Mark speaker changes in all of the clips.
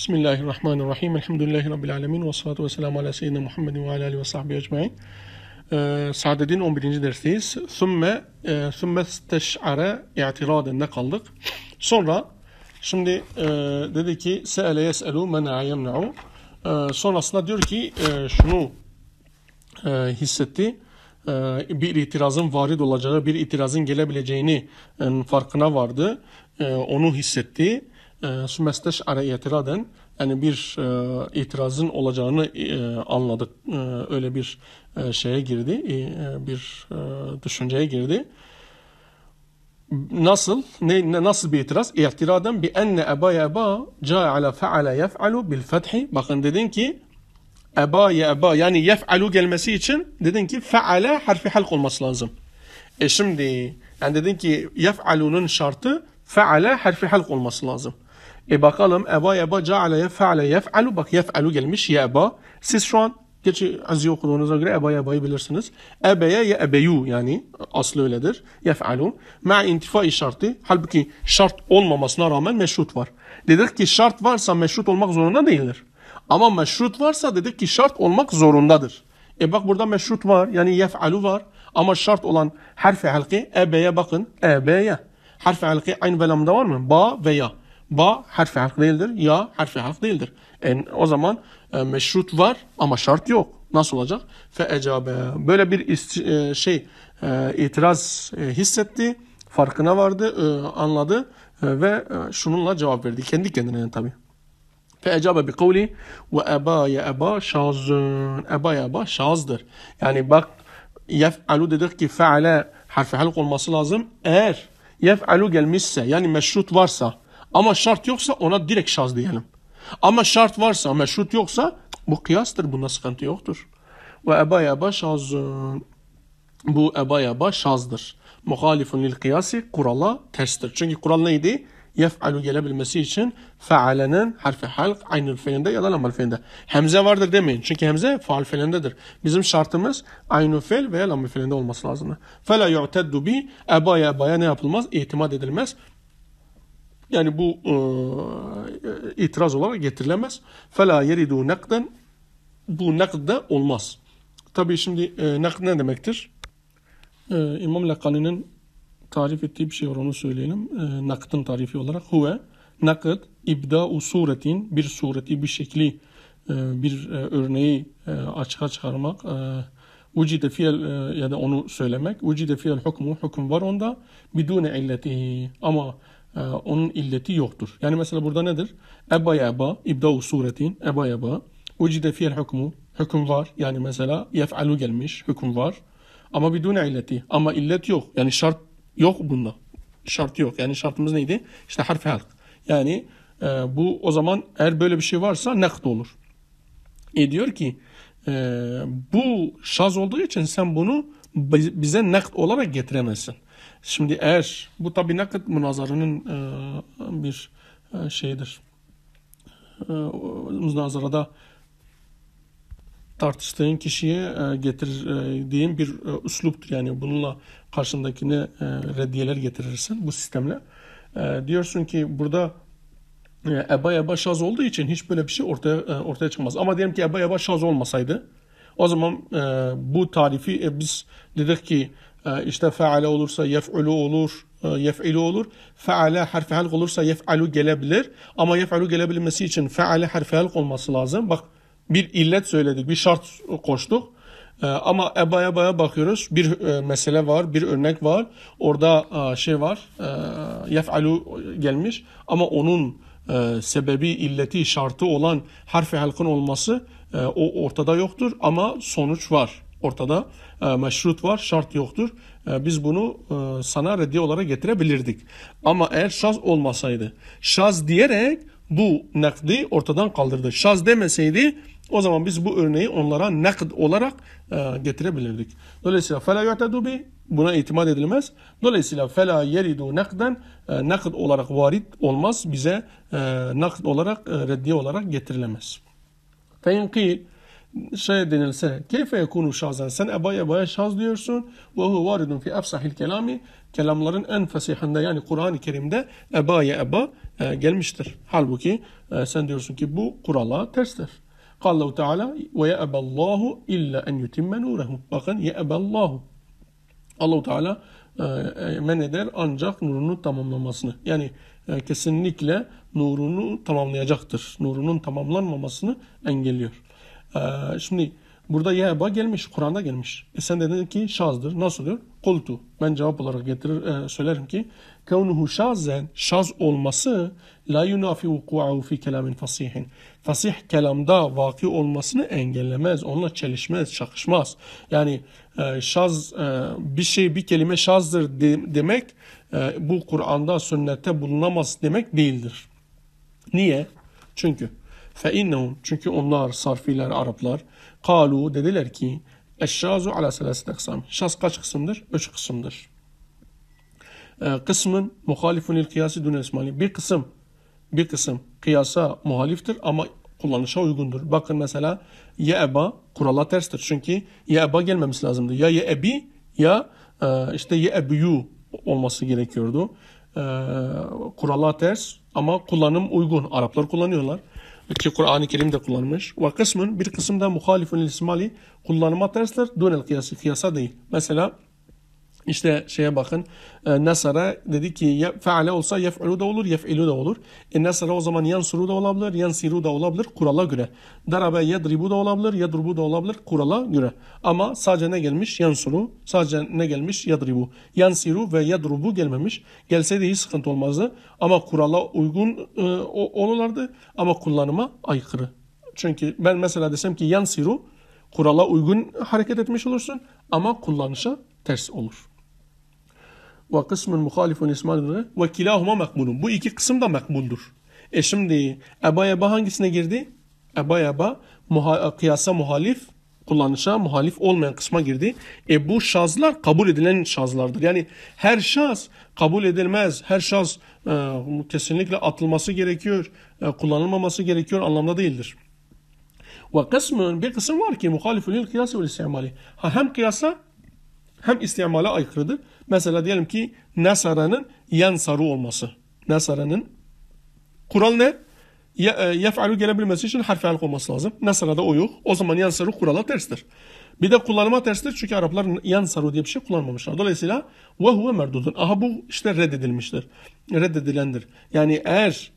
Speaker 1: Bismillahirrahmanirrahim. Elhamdülillahi Rabbil alemin. Ve salatu ve selamu ala seyyidina Muhammedin ve ala alihi ve sahbihi ecmain. Ee, Saadet'in 11. dersteyiz. Sümme, e, sümme steş'are i'tiradende kaldık. Sonra, şimdi e, dedi ki, se'ele yes'elu mena yemne'u. E, sonrasında diyor ki, e, şunu e, hissetti. E, bir itirazın varid olacağı, bir itirazın gelebileceğini e, farkına vardı. E, onu hissetti Sümesteş e, ara itiraden yani bir e, itirazın olacağını e, anladık. E, öyle bir e, şeye girdi, e, e bir e, düşünceye girdi. Nasıl? Ne, ne nasıl bir itiraz? İtiraden bi enne eba eba ca ala feale yef'alu bil fethi. Bakın dedin ki eba eba yani yef'alu gelmesi için dedin ki feale harfi halk olması lazım. E şimdi yani dedin ki yef'alunun şartı feale harfi halk olması lazım. E bakalım eba eba ceale yef'ale yef'alu bak yef'alu gelmiş ya eba. Siz şu an Gerçi Aziz okuduğunuza göre Eba Eba'yı bilirsiniz. Ebeye ya Ebeyu yani aslı öyledir. Yef'alu. Ma intifa şartı. Halbuki şart olmamasına rağmen meşrut var. Dedik ki şart varsa meşrut olmak zorunda değildir. Ama meşrut varsa dedik ki şart olmak zorundadır. E bak burada meşrut var yani yef'alu var. Ama şart olan harfi halki ebeye bakın. Ebeye. Harfi halki aynı velamda var mı? Ba veya. ya. Ba harfi harf değildir. Ya harfi harf değildir. En, o zaman e, meşrut var ama şart yok. Nasıl olacak? Fe ecabe. Böyle bir e, şey e, itiraz e, hissetti. Farkına vardı, e, anladı e, ve e, şununla cevap verdi. Kendi kendine tabii. Feecabe bi kavli ve eba ya eba şazun. Eba ya eba şazdır. Yani bak yef'alu dedik ki fe'ale harfi halk olması lazım. Eğer yef'alu gelmişse yani meşrut varsa ama şart yoksa ona direkt şaz diyelim. Ama şart varsa, meşrut yoksa bu kıyastır, bunda sıkıntı yoktur. Ve eba yaba şazun. Bu eba yaba şazdır. Muhalifun lil kıyasi kurala terstir. Çünkü kural neydi? yef'alu gelebilmesi için fealenin harfi halk aynı fe'inde ya da lamel fe'inde. Hemze vardır demeyin. Çünkü hemze faal fe'lindedir. Bizim şartımız aynı fe'l veya lamel fe'linde olması lazım. Fela yu'teddu bi ebaya ebaya ne yapılmaz? İtimat edilmez. Yani bu e, itiraz olarak getirilemez. Fela yeridu nakden bu da olmaz. Tabii şimdi e, nakd ne demektir? E, İmam Lakani'nin tarif ettiği bir şey var onu söyleyelim. E, nakdın tarifi olarak huve nakd ibda suretin bir sureti bir şekli e, bir e, örneği e, açığa çıkarmak e, ucide fiyel e, ya da onu söylemek ucide fiyel hukmu hüküm var onda bidune illeti ama e, onun illeti yoktur. Yani mesela burada nedir? Eba eba, ibdau suretin, eba eba. Ucide fiyel hükmü, hüküm var. Yani mesela yef'alu gelmiş, hüküm var. Ama bidun illeti. Ama illet yok. Yani şart yok bunda. Şart yok. Yani şartımız neydi? İşte harfi halk. Yani e, bu o zaman eğer böyle bir şey varsa nekt olur. E diyor ki e, bu şaz olduğu için sen bunu bize nekt olarak getiremezsin. Şimdi eğer bu tabi nakit münazarının e, bir e, şeyidir. E, münazarada tartıştığın kişiye e, getirdiğin e, bir e, üsluptur. Yani bununla karşındakine e, reddiyeler getirirsin bu sistemle. E, diyorsun ki burada e, eba eba şaz olduğu için hiç böyle bir şey ortaya e, ortaya çıkmaz. Ama diyelim ki eba eba şaz olmasaydı o zaman e, bu tarifi e, biz dedik ki ee, işte feale olursa yef'ulu olur, e, yef'ilu olur. Feale harfi halk olursa yef'alu gelebilir. Ama yef'alu gelebilmesi için feale harfi halk olması lazım. Bak bir illet söyledik, bir şart koştuk. Ee, ama ebaya ebaya bakıyoruz. Bir e, mesele var, bir örnek var. Orada e, şey var, yef'alu gelmiş. Ama onun sebebi, illeti, şartı olan harfi halkın olması o ortada yoktur. Ama sonuç var. Ortada e, meşrut var, şart yoktur. E, biz bunu e, sana reddiye olarak getirebilirdik. Ama eğer şaz olmasaydı, şaz diyerek bu nakdi ortadan kaldırdı. Şaz demeseydi o zaman biz bu örneği onlara nakd olarak e, getirebilirdik. Dolayısıyla fela yu'tadu buna itimat edilmez. Dolayısıyla fela yeridu nakden e, nakd olarak varit olmaz. Bize e, nakd olarak e, reddiye olarak getirilemez. Fe şey denilse keyfe yekunu şazen sen ebaya ebaya şaz diyorsun ve hu varidun fi efsahil kelami kelamların en fasihinde yani Kur'an-ı Kerim'de ebaya eba e, gelmiştir. Halbuki e, sen diyorsun ki bu kurala terstir. Kallahu Teala ve yeballahu illa en yutimme nurehu. Bakın yeballahu. Allahu Teala e, e, men eder ancak nurunun tamamlamasını. Yani e, kesinlikle nurunu tamamlayacaktır. Nurunun tamamlanmamasını engelliyor. Ee, şimdi burada yeba gelmiş, Kur'an'da gelmiş. E sen dedin ki şazdır. Nasıl diyor? Kultu. Ben cevap olarak getirir, e, söylerim ki kevnuhu şazen, şaz olması la yunafi vuku'ahu fi kelamin fasihin. Fasih kelamda vaki olmasını engellemez. Onunla çelişmez, çakışmaz. Yani e, şaz, e, bir şey, bir kelime şazdır de, demek e, bu Kur'an'da, sünnette bulunamaz demek değildir. Niye? Çünkü فَاِنَّهُمْ Çünkü onlar sarfiler, Araplar. Kalu dediler ki Eşşazu ala selaset aksam. Şaz kaç kısımdır? Üç kısımdır. E, kısmın muhalifunil kıyası dün esmali. Bir kısım, bir kısım kıyasa muhaliftir ama kullanışa uygundur. Bakın mesela ya eba kurala terstir. Çünkü ya eba gelmemesi lazımdı. Ya ya ebi ya e, işte ya ebiyu olması gerekiyordu. E, kurala ters ama kullanım uygun. Araplar kullanıyorlar ki Kur'an-ı Kerim'de kullanmış. Ve kısmın bir kısımda muhalifun ismali kullanıma tersler. Dunel kıyası kıyasa değil. Mesela işte şeye bakın. E, Nasara dedi ki ya, feale olsa yef'ulu da olur, yef'ilu da olur. E, Nasara o zaman yansuru da olabilir, yansiru da olabilir kurala göre. Darabe yedribu da olabilir, yedrubu da olabilir kurala göre. Ama sadece ne gelmiş? Yansuru. Sadece ne gelmiş? Yedribu. Yansiru ve yedrubu gelmemiş. Gelseydi hiç sıkıntı olmazdı. Ama kurala uygun e, olurlardı ama kullanıma aykırı. Çünkü ben mesela desem ki yansiru kurala uygun hareket etmiş olursun ama kullanışa ters olur ve kısmın muhalifun ismadudur ve kilahuma makbulun. Bu iki kısım da makbuldur. E şimdi eba yeba hangisine girdi? Eba yeba muha kıyasa muhalif kullanışa muhalif olmayan kısma girdi. E bu şazlar kabul edilen şazlardır. Yani her şaz kabul edilmez. Her şaz e, kesinlikle atılması gerekiyor, e, kullanılmaması gerekiyor anlamda değildir. Ve kısmın bir kısım var ki muhalifun lil kıyas ve istimali. Hem kıyasa hem istimala aykırıdır. Mesela diyelim ki Nasara'nın yansarı olması. Nasara'nın kural ne? E, Yef'alu gelebilmesi için harfi alk olması lazım. Nasara'da o yok. O zaman yansarı kurala terstir. Bir de kullanıma terstir çünkü Araplar yansaru diye bir şey kullanmamışlar. Dolayısıyla ve huve merdudun. Aha bu işte reddedilmiştir. Reddedilendir. Yani eğer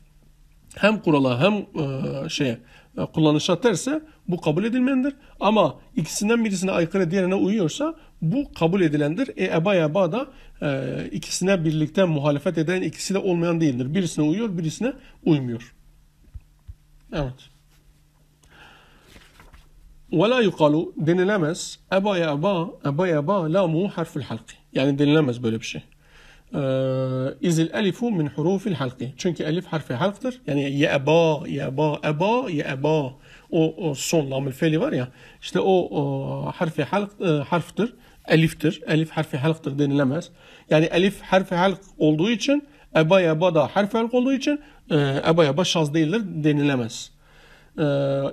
Speaker 1: hem kurala hem e, şeye e, kullanışa terse bu kabul edilmendir. Ama ikisinden birisine aykırı diğerine uyuyorsa bu kabul edilendir. E eba eba da e, ikisine birlikte muhalefet eden ikisi de olmayan değildir. Birisine uyuyor birisine uymuyor. Evet. Ve e, la yukalu denilemez eba eba eba eba lamu harfül halki. Yani denilemez böyle bir şey. آه، إذ الألف من حروف الحلق شنك ألف حرف حلق در يعني يا أبا يا أبا أبا يا أبا أو الصون لام الفيلي باريا شتا أو حرف حلق آه، حرف در ألف در ألف حرف حلق در دين لمس يعني ألف حرف حلق olduğu için أبا يا أبا دا حرف حلق olduğu için آه، أبا يا أبا شاز دين لر دين لمس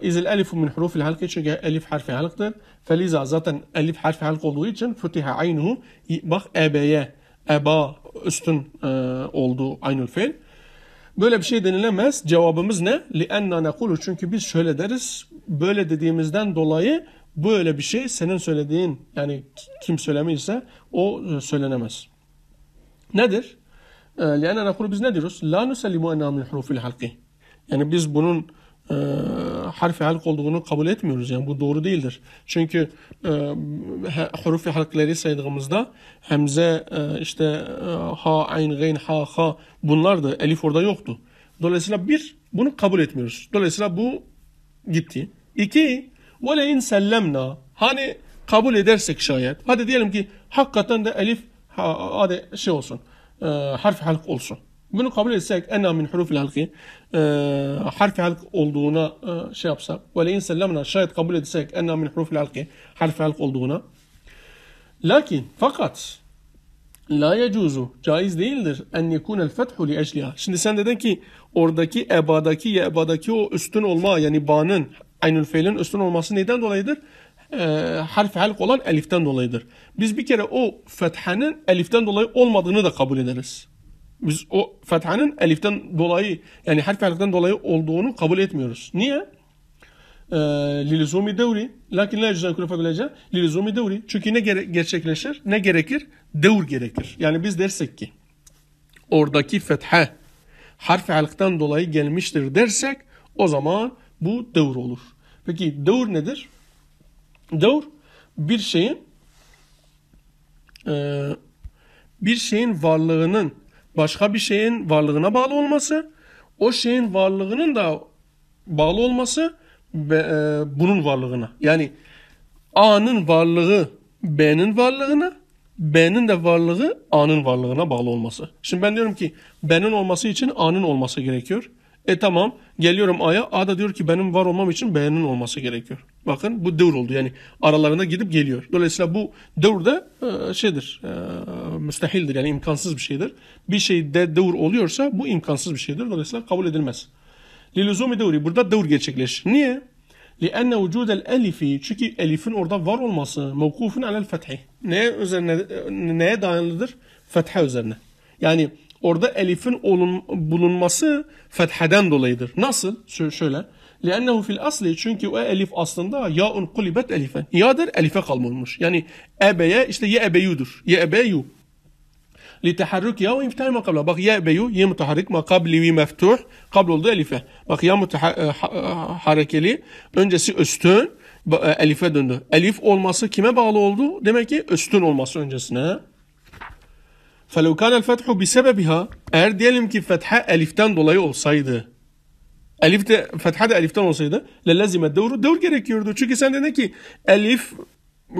Speaker 1: إذ الألف من حروف الحلق شنك ألف حرف حلق در فلذا ذاتا ألف حرف حلق olduğu için فتح عينه بخ أبا يا eba üstün e, olduğu aynül fiil. Böyle bir şey denilemez. Cevabımız ne? لِأَنَّا نَقُولُ Çünkü biz şöyle deriz. Böyle dediğimizden dolayı böyle bir şey senin söylediğin yani kim söylemiyse o e, söylenemez. Nedir? لِأَنَّا e, نَقُولُ biz ne diyoruz? لَا نُسَلِّمُ اَنَّا مِنْ حُرُفِ الْحَلْقِ Yani biz bunun e, harfi halk olduğunu kabul etmiyoruz. Yani bu doğru değildir. Çünkü e, hurufi halkları saydığımızda hemze, e, işte e, ha, ayn, gayn, ha, ha bunlar da elif orada yoktu. Dolayısıyla bir, bunu kabul etmiyoruz. Dolayısıyla bu gitti. İki, ve le'in Hani kabul edersek şayet. Hadi diyelim ki hakikaten de elif ha, hadi şey olsun. E, harf halk olsun. Bunu kabul etsek enna min hurufil halki e, harfi halk olduğuna e, şey yapsak ve lein sellemna şayet kabul etsek enna min hurufil halki harf halk olduğuna lakin fakat la yecuzu caiz değildir en yekunel fethu li ecliha. Şimdi sen dedin ki oradaki ebadaki ya ebadaki o üstün olma yani banın aynül feilin üstün olması neden dolayıdır? e, harfi halk olan eliften dolayıdır. Biz bir kere o fethanın eliften dolayı olmadığını da kabul ederiz. Biz o fethanın eliften dolayı yani harf eliften dolayı olduğunu kabul etmiyoruz. Niye? Ee, lilizumi devri. Lakin la yecüzen kurufa bilece. Lilizumi devri. Çünkü ne gere gerçekleşir? Ne gerekir? Devr gerekir. Yani biz dersek ki oradaki fetha harf halktan dolayı gelmiştir dersek o zaman bu devr olur. Peki devr nedir? Devr bir şeyin e, bir şeyin varlığının başka bir şeyin varlığına bağlı olması, o şeyin varlığının da bağlı olması ve, e, bunun varlığına. Yani A'nın varlığı B'nin varlığına, B'nin de varlığı A'nın varlığına bağlı olması. Şimdi ben diyorum ki B'nin olması için A'nın olması gerekiyor. E tamam Geliyorum A'ya. A da diyor ki benim var olmam için B'nin olması gerekiyor. Bakın bu devr oldu. Yani aralarında gidip geliyor. Dolayısıyla bu devr de e, şeydir. E, müstehildir yani imkansız bir şeydir. Bir şeyde devr oluyorsa bu imkansız bir şeydir. Dolayısıyla kabul edilmez. Liluzumi devri. Burada devr gerçekleşir. Niye? لِأَنَّ وجود الألف çünkü elifin orada var olması mevkufun alel fethi. Neye üzerine e, neye dayanlıdır? Fetha üzerine. Yani orada elifin olun, bulunması fetheden dolayıdır. Nasıl? Ş şöyle. لِأَنَّهُ fil asli Çünkü o elif aslında yaun kulibet elife. Yadır elife kalmamış. Yani ebeye işte ye ebeyudur. Ye ebeyu. لتحرك يا ويفتح ما Bak بقى يا بيو يا متحرك ما meftuh, وي oldu elife. Bak ya e, e, harekeli öncesi üstün e, elife döndü. Elif olması kime bağlı oldu? Demek ki üstün olması öncesine. فَلَوْ كَانَ الْفَتْحُ بِسَبَبِهَا Eğer diyelim ki fetha eliften dolayı olsaydı. Elif de, fetha da eliften olsaydı. لَلَّزِمَ devru Devr gerekiyordu. Çünkü sen dedin ki elif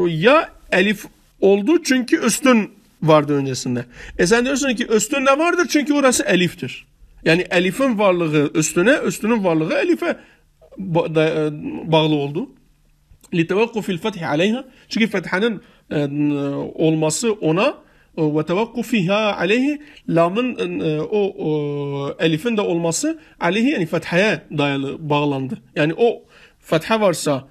Speaker 1: ya elif oldu çünkü üstün vardı öncesinde. E sen diyorsun ki üstün ne vardır çünkü orası eliftir. Yani elifin varlığı üstüne, üstünün varlığı elife e, bağlı oldu. لِتَوَقُّفِ الْفَتْحِ عَلَيْهَا Çünkü fethanın e, olması ona وتوقفها ee, aleyhi lamın e, e, o, o elifin de olması aleyhi yani fethaya dayalı bağlandı. Yani o fetha varsa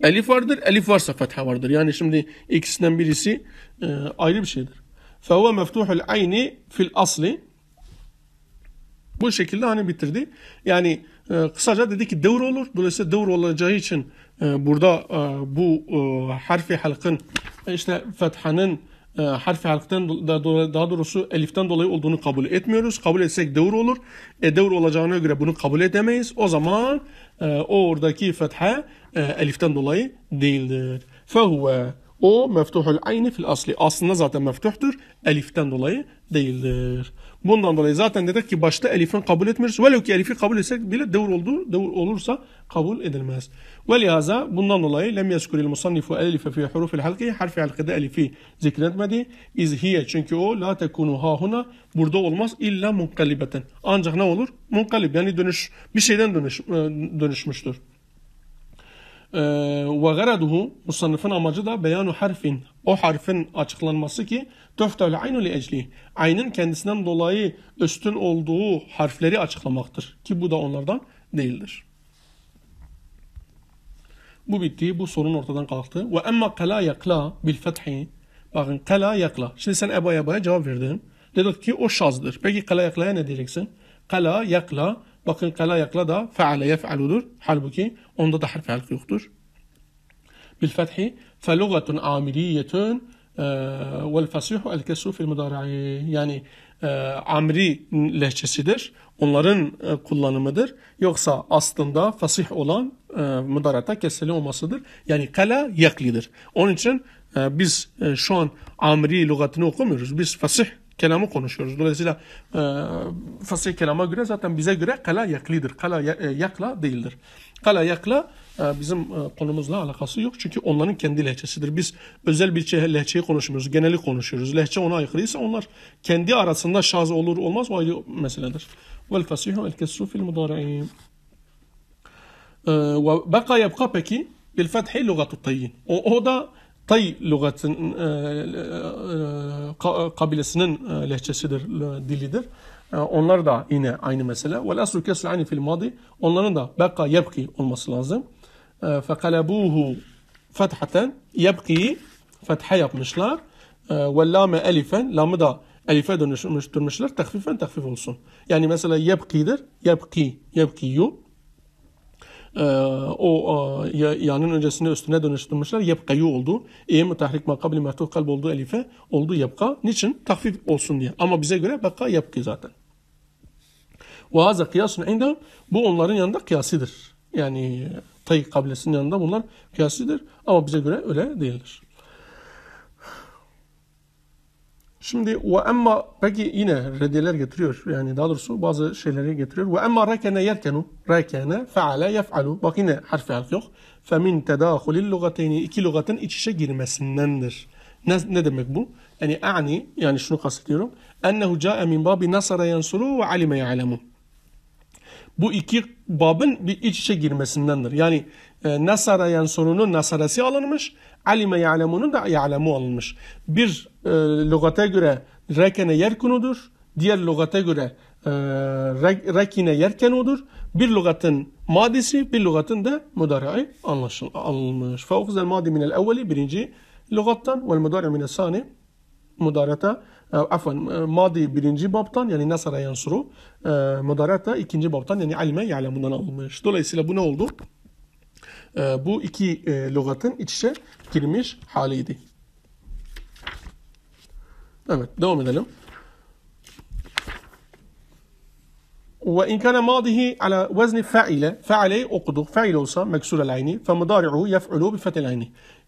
Speaker 1: elif vardır, elif varsa fetha vardır. Yani şimdi ikisinden birisi e, ayrı bir şeydir. فَهُوَ مَفْتُوحُ الْعَيْنِ fil asli. Bu şekilde hani bitirdi. Yani e, kısaca dedi ki devr olur. Dolayısıyla devr olacağı için e, burada e, bu e, harfi halkın e, işte fethanın e, harfi harften daha doğrusu eliften dolayı olduğunu kabul etmiyoruz. Kabul etsek devur olur. E devur olacağına göre bunu kabul edemeyiz. O zaman e, oradaki fetha e, eliften dolayı değildir. Fehuve o meftuhul ayni fil asli. Aslında zaten meftuhtur. Eliften dolayı değildir. Bundan dolayı zaten dedik ki başta elifin kabul etmiyoruz. Velev ki elifi kabul etsek bile devur, oldu, devur olursa kabul edilmez. Ve lihaza bundan dolayı lem yeskuril musannifu elife fi hurufil halki harfi halkada elifi zikretmedi. İzhiye çünkü o la tekunu hahuna burada olmaz illa munkalibeten. Ancak ne olur? Munkalib yani dönüş bir şeyden dönüş, e, dönüşmüştür. Ee, ve garaduhu musannıfın amacı da beyanu harfin o harfin açıklanması ki töftevle aynu li ecli aynın kendisinden dolayı üstün olduğu harfleri açıklamaktır ki bu da onlardan değildir. Bu bitti. Bu sorun ortadan kalktı. Ve emma kala yakla bil fethi. Bakın kala yakla. Şimdi sen Eba Eba'ya cevap verdin. Dedik ki o şazdır. Peki kala yakla'ya ne diyeceksin? Kala yakla. Bakın kala yakla da faale yef'aludur. Halbuki Onda da harf halk yoktur. Bil fethi fe lugatun amiriyetun e, vel fasihu el kesu fil mudari'i yani e, amri lehçesidir. Onların e, kullanımıdır. Yoksa aslında fasih olan e, müdarata keseli olmasıdır. Yani kala yaklidir. Onun için e, biz e, şu an amri lügatını okumuyoruz. Biz fasih kelamı konuşuyoruz. Dolayısıyla e, fasih kelama göre zaten bize göre kala yaklidir. Kala e, yakla değildir. Kala yakla e, bizim e, konumuzla alakası yok. Çünkü onların kendi lehçesidir. Biz özel bir şey, lehçeyi konuşmuyoruz. Geneli konuşuyoruz. Lehçe ona aykırıysa onlar kendi arasında şaz olur olmaz o ayrı meseledir. Vel fasihu el kesru fil mudari'in. E, ve beka yapka peki bil fethi lugatu tayyin. O, o da Tay lügatın e, e, e, kabilesinin lehçesidir, dilidir. Onlar da yine aynı mesele. Ve asru kesl ani fil madi. Onların da beka yebki olması lazım. Fekalabuhu fethaten yebkiyi fetha yapmışlar. Ve lame elifen lamı da elife dönüştürmüşler. Tehfifen tehfif olsun. Yani mesela yebkidir. Yebki, yebkiyu. Ee, o e, yanın öncesinde üstüne dönüştürmüşler. Yepkayı oldu. İyi mütehrik makabli mertuh kalb oldu elife. Oldu yapka. Niçin? Tahfif olsun diye. Ama bize göre baka yapkı zaten. Ve haza kıyasın, indem bu onların yanında kıyasidir. Yani tay kabilesinin yanında bunlar kıyasidir. Ama bize göre öyle değildir. Şimdi ve emma peki yine reddiyeler getiriyor. Yani daha doğrusu bazı şeyleri getiriyor. Ve emma rekene yerkenu. Rekene feale yef'alu. Bak yine harfi harf yok. Femin tedahulil lugateyni. iki lugatın iç içe girmesindendir. Ne, ne demek bu? Yani ani yani şunu kastediyorum. Ennehu ca'e min babi nasara yansuru ve alime ya'lemun bu iki babın bir iç içe girmesindendir. Yani e, nasara yansurunun nasarası alınmış, alime ya'lemunun da ya'lemu alınmış. Bir e, lügate göre rekene yerkunudur, diğer lügate göre e, rekine yerkenudur. Bir lügatın madisi, bir lügatın da müdari'i alınmış. Fe okuzel madi minel evveli birinci lügattan vel müdari'i minel sani müdarata ee, afan e, madi birinci babtan yani nasara yansuru ee, mudarata ikinci babtan yani alime alme bundan alınmış. Dolayısıyla bu ne oldu? Ee, bu iki e, lügatın iç içe girmiş haliydi. Evet devam edelim. وإن كان ماضيه على وزن فعل فعل أقض فعل olsa مكسور العين فمضارعه يفعل بفتح العين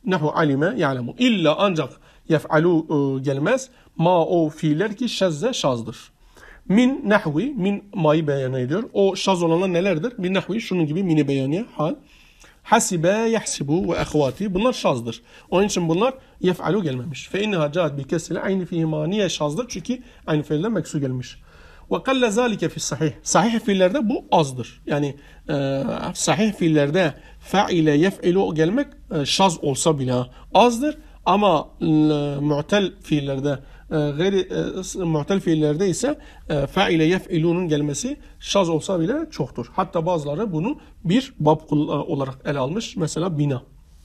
Speaker 1: نحو علم يعلم إلا ancak yef'alu e, gelmez. Ma o fiiller ki şezze şazdır. Min nehvi, min ma'yı beyan ediyor. O şaz olanlar nelerdir? Min nehvi, şunun gibi mini beyaniye hal. Hasibe, yahsibu ve ehvati. Bunlar şazdır. Onun için bunlar yef'alu gelmemiş. Fe inneha caat bi kesile aynı fihima. Niye şazdır? Çünkü aynı fiilden meksu gelmiş. Ve kalle zalike fi sahih. Sahih fiillerde bu azdır. Yani e, sahih fiillerde fe'ile yef'ilu gelmek e, şaz olsa bile azdır. Ama e, mu'tel fiillerde e, gayri e, mu'tel fiillerde ise faile yef'ilunun gelmesi şaz olsa bile çoktur. Hatta bazıları bunu bir bab olarak ele almış. Mesela bina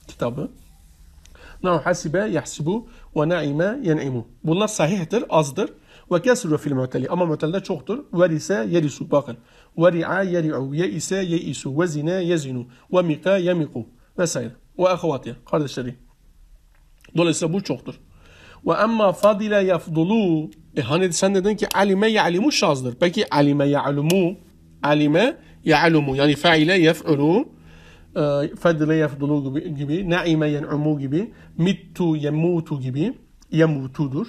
Speaker 1: kitabı. Nav hasibe yahsibu ve naime yen'imu. Bunlar sahihtir, azdır. Ve kesru fil mu'teli. Ama mu'telde çoktur. Ver ise yerisu. Bakın. Ve ri'a yeri'u. Ye ise yeisu. Ve zine yezinu. Ve mika yemiku. Vesaire. Ve ahvatiye. Kardeşlerim. Dolayısıyla bu çoktur. Ve emma fadile yafdulu. E hani sen dedin ki alime ya'limu şazdır. Peki alime ya'lumu. Alime ya'lumu. Yani faile yef'ulu. E, fadile yafdulu gibi, gibi. Naime yen'umu gibi. Mittu yemutu gibi. Yemutudur.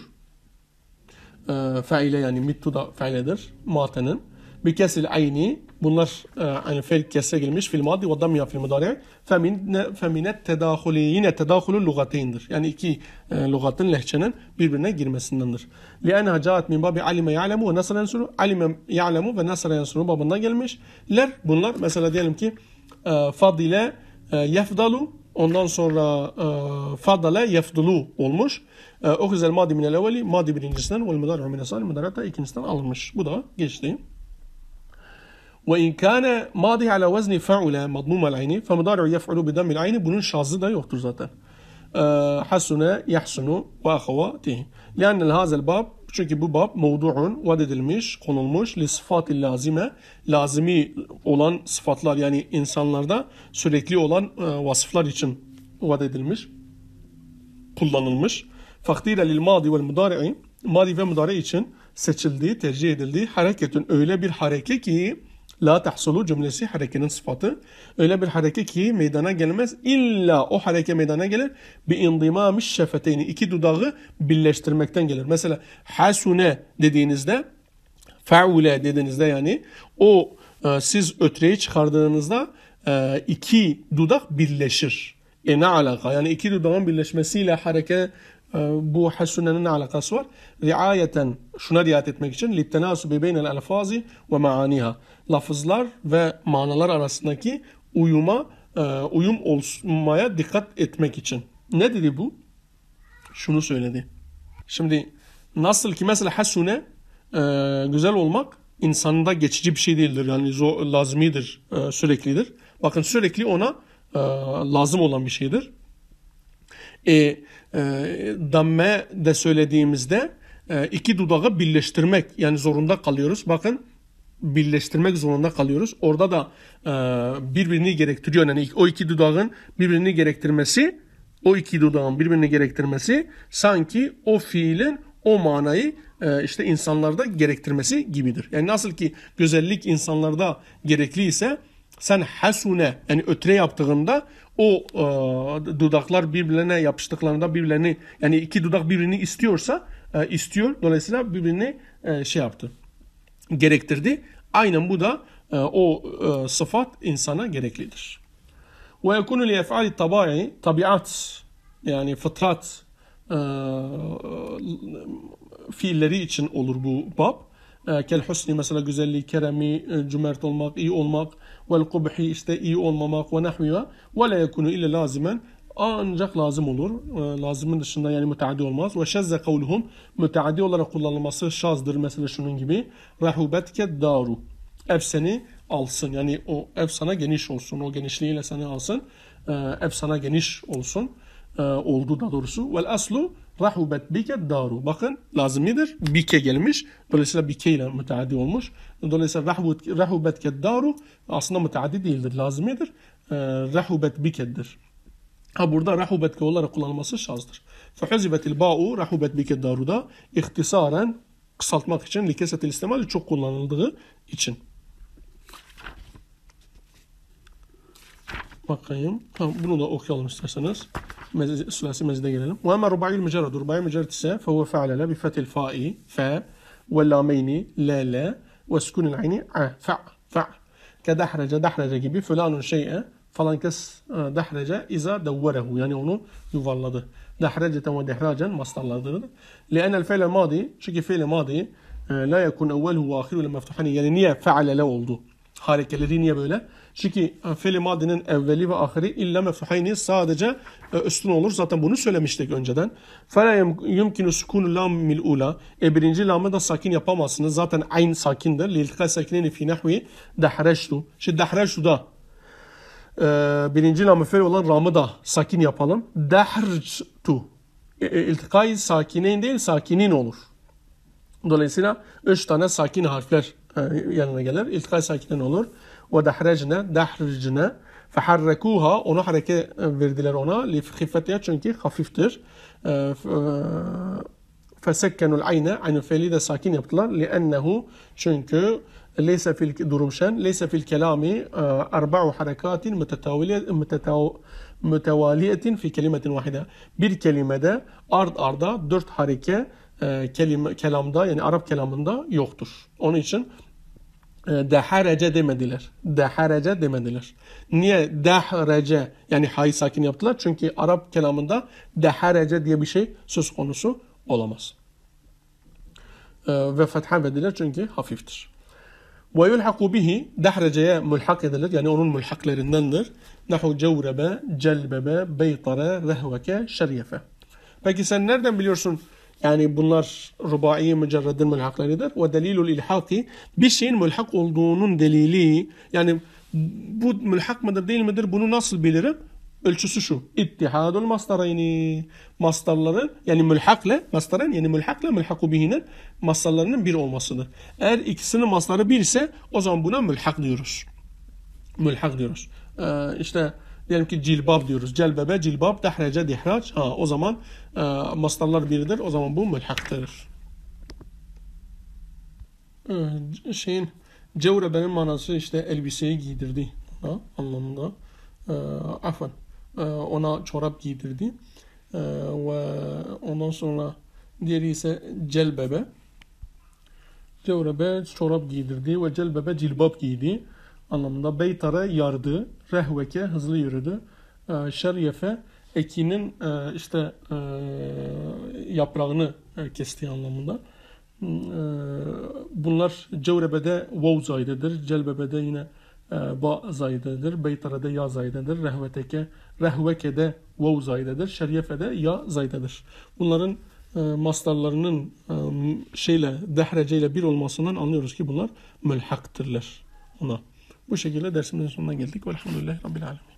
Speaker 1: E, faile yani mittu da failedir. Muatenin. بكسر ayni bunlar e, yani fel kesre gelmiş fil madi ve damya fil mudari femine femine tedahuli yine tedahulul lugateyindir. Yani iki e, lugatın lehçenin birbirine girmesindendir. Li Li'enha caat min babi alime ya'lemu ve nasara yansuru alime ya'lemu ve nasara yansuru babından gelmiş. Ler bunlar mesela diyelim ki e, fadile e, yefdalu ondan sonra e, fadale yefdulu olmuş. E, o güzel madi minel evveli madi birincisinden ve mudari minel sari mudarata ikincisinden alınmış. Bu da geçti. Ve in kana madi ala vezni faula madmum al ayni femudari yef'ulu bi dammil ayni bunun şazı yoktur zaten. Ee, hasune yahsunu ve ahavatihi. Lianne hazel çünkü bu bab mevduun vaat edilmiş, konulmuş li sıfat lazime, lazimi olan sıfatlar yani insanlarda sürekli olan e, vasıflar için vaat edilmiş, kullanılmış. Fakdire lil madi vel mudari'i, madi ve mudari için seçildiği, tercih edildiği hareketin öyle bir hareket ki La tahsulu cümlesi harekenin sıfatı. Öyle bir hareke ki meydana gelmez. İlla o hareke meydana gelir. Bi indimami şefeteyni. iki dudağı birleştirmekten gelir. Mesela hasune dediğinizde feule dediğinizde yani o e, siz ötreyi çıkardığınızda e, iki dudak birleşir. E ne alaka? Yani iki dudağın birleşmesiyle hareke ee, bu hasunene ne alakası var? Riayeten şuna riayet etmek için littenasubi beynel elfazi ve maaniha. Lafızlar ve manalar arasındaki uyuma e, uyum olmaya dikkat etmek için. Ne dedi bu? Şunu söyledi. Şimdi nasıl ki mesela hasune güzel olmak insanda geçici bir şey değildir. Yani zor, lazmidir, e, süreklidir. Bakın sürekli ona e, lazım olan bir şeydir. E, ee, damme de söylediğimizde e, iki dudağı birleştirmek yani zorunda kalıyoruz. Bakın birleştirmek zorunda kalıyoruz. Orada da e, birbirini gerektiriyor. Yani o iki dudağın birbirini gerektirmesi, o iki dudağın birbirini gerektirmesi sanki o fiilin o manayı e, işte insanlarda gerektirmesi gibidir. Yani nasıl ki güzellik insanlarda gerekli ise sen hasune yani ötre yaptığında o e, dudaklar birbirine yapıştıklarında birbirlerini yani iki dudak birbirini istiyorsa e, istiyor dolayısıyla birbirini e, şey yaptı gerektirdi. Aynen bu da e, o e, sıfat insana gereklidir. Ve yekunu li ef'ali tabai tabiat yani fıtrat e, fiilleri için olur bu bab. E, kel husni mesela güzelliği keremi, e, cömert olmak, iyi olmak, vel kubhi işte iyi olmamak ve nahviha ve la yekunu illa lazimen ancak lazım olur. E, lazımın dışında yani müteaddi olmaz. Ve şezze kavluhum müteaddi olarak kullanılması şazdır. Mesela şunun gibi. Rahubetke daru. Ev seni alsın. Yani o ev sana geniş olsun. O genişliğiyle seni alsın. E, ev sana geniş olsun. Ee, oldu da doğrusu. Vel aslu Rahubet bike daru. Bakın lazım lazımidir. Bike gelmiş. Dolayısıyla bike ile müteaddi olmuş. Dolayısıyla rahubet, rahubet ke daru aslında müteaddi değildir. Lazımidir. E, ee, rahubet bikedir. Ha burada rahubet ke olarak kullanılması şazdır. Fehuzibetil ba'u rahubet bike daruda ihtisaren kısaltmak için likesetil istemali çok kullanıldığı için. Bakayım. Tamam bunu da okuyalım isterseniz. الثلاثي مزيد دليل واما الرباعي المجرد الرباعي المجرد س فهو فعل لا بفتح الفاء ف واللامين لا لا وسكون العين ع فع فع كدحرج دحرج جيبي فلان شيئا فلان كس آه، دحرج اذا دوره يعني اونو يوفلده دحرجة ودحرجا ما لان الفعل الماضي شكل فعل الماضي آه، لا يكون اوله واخره لما مفتوحين يعني نيه فعل لا اولدو harekeleri niye böyle? Çünkü feli madinin evveli ve ahiri illa mefhayni sadece e, üstün olur. Zaten bunu söylemiştik önceden. Fela yumkinu sukunu lam mil ula. E birinci lamı da sakin yapamazsınız. Zaten ayn sakindir. Lilka sakinin fi nahvi dahreştu. Şimdi dahreştu da e, birinci lamı fel olan ramı da sakin yapalım. Dahrtu. E, İltikayı sakinin değil sakinin olur. Dolayısıyla üç tane sakin harfler e, yanına gelir. İltikay sakinen olur. Ve dahrecne, dahrecne feharrekuha onu hareke e, verdiler ona. Li hifetiye çünkü hafiftir. E, fesekkenul ayne aynı feli de sakin yaptılar. Li ennehu çünkü leyse fil durumşen leyse fil kelami arba'u harekatin mütevaliyetin fi kelimetin vahide. Bir kelimede ard arda dört hareke kelime, kelamda yani Arap kelamında yoktur. Onun için e, deharece demediler. Deharece demediler. Niye deharece yani hay sakin yaptılar? Çünkü Arap kelamında deharece diye bir şey söz konusu olamaz. E, ve fetha verdiler çünkü hafiftir. Ve yulhaku bihi dehreceye mülhak edilir. Yani onun mülhaklerindendir. Nahu cevrebe, celbebe, beytare, rehveke, şeriyefe. Peki sen nereden biliyorsun yani bunlar rubai mücerredin mülhakleridir. Ve delilul ilhaki bir şeyin mülhak olduğunun delili yani bu mülhak mıdır değil midir bunu nasıl bilirim? Ölçüsü şu. İttihadul mastarayni. Mastarların yani mülhakle mastaren yani mülhakle mülhaku bihinin mastarlarının bir olmasıdır. Eğer ikisinin mastarı bir ise o zaman buna mülhak diyoruz. Mülhak diyoruz. Ee, işte Diyelim ki cilbab diyoruz. Celbebe, cilbab, dehrece, dihraç. Ha, o zaman e, mastarlar biridir. O zaman bu mülhaktır. E, şeyin cevrebenin manası işte elbiseyi giydirdi ha, anlamında. E, afen. E, ona çorap giydirdi. E, ve ondan sonra diğeri ise celbebe. Cevrebe çorap giydirdi ve celbebe cilbab giydi anlamında Beytar'a yardı, Rehveke hızlı yürüdü, e, Şeryefe ekinin e, işte e, yaprağını e, kestiği anlamında. Hmm, e, bunlar Cevrebe'de Vav zaydedir, Celbebe'de yine e, Ba zaydedir, Beytara'da Ya zaydedir, Rehveteke, Rehveke'de Vav zaydedir, Şeriyefe'de Ya zaydedir. Bunların e, mastarlarının e, şeyle, dehreceyle bir olmasından anlıyoruz ki bunlar mülhaktırlar ona. Bu şekilde dersimizin sonuna geldik. Velhamdülillahi Rabbil Alemin.